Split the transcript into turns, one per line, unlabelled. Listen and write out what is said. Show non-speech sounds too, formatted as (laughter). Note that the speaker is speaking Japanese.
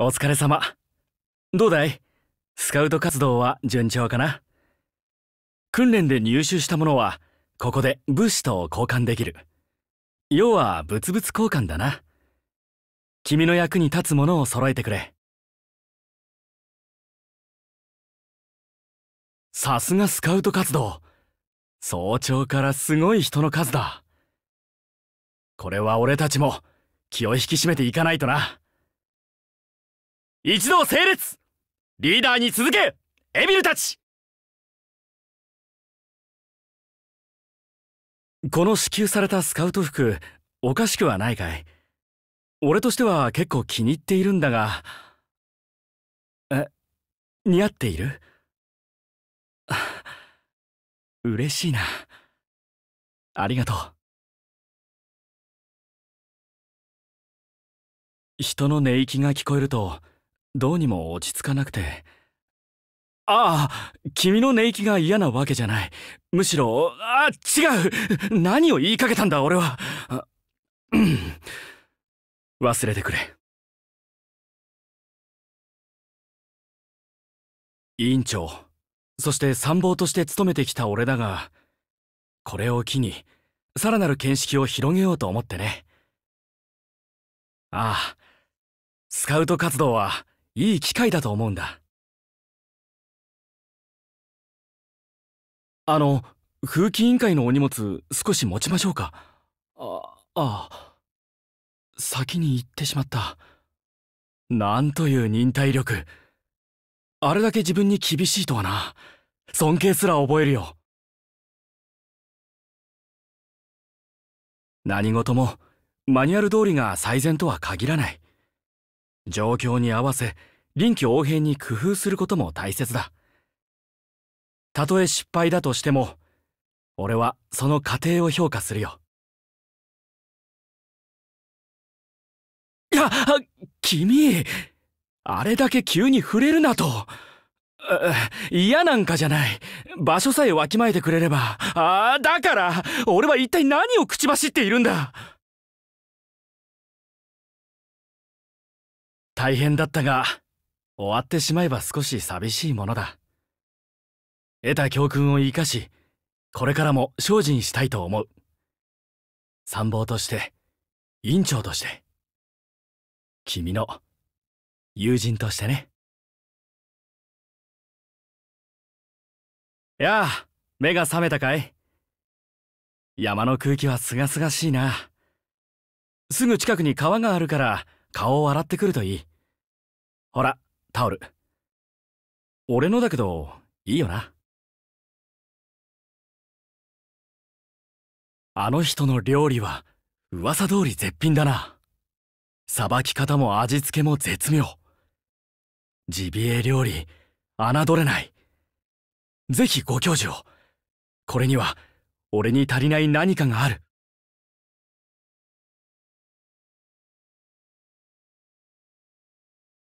お疲れ様。どうだいスカウト活動は順調かな訓練で入手したものは、こ
こで物資と交換できる。要は物々交換だな。君の役に立つものを揃えてくれ。さすがスカウト活動。早朝か
らすごい人の数だ。これは俺たちも気を引き締
めていかないとな。一同整列リーダーに続けエビルたちこの支給されたスカウト服おかしくはないかい俺としては結構気に入っているんだがえ似合っている (laughs) 嬉しいなありがとう人の寝息が聞こえるとどうにも落ち着かなくて
ああ君の寝息が嫌なわけじゃないむしろあ
違う何を言いかけたんだ俺は、うん、忘れてくれ委員長そして参謀として務めてきた俺だがこれ
を機にさらなる見識を広げようと思ってね
ああスカウト活動はいい機会だと思うんだ。あの、風紀委員会のお荷物少し持ちましょうか。あ、ああ。先に行
ってしまった。なんという忍耐力。あれだけ自
分に厳しいとはな。尊敬すら覚えるよ。何事もマニュアル通りが最善とは
限らない。状況に合わせ臨機応変に工夫することも大
切だたとえ失敗だとしても俺はその過程を評価するよいや君あれだけ急に触れるなと
嫌なんかじゃない場所さえわきまえてくれればああだから
俺は一体何を口走っているんだ大変だったが終わってしまえば少し寂し
いものだ。得た教訓を生かし、これからも精進し
たいと思う。参謀として、院長として、君の友人としてね。やあ、目が覚めたかい山の空気はすがすがしいな。すぐ近くに川があるから顔を洗ってくるといい。ほら、タオル俺のだけどいいよなあの人の料理は噂通り絶品だな
さばき方も味付けも絶妙ジビエ料理
侮れないぜひご教授をこれには俺に足りない何かがある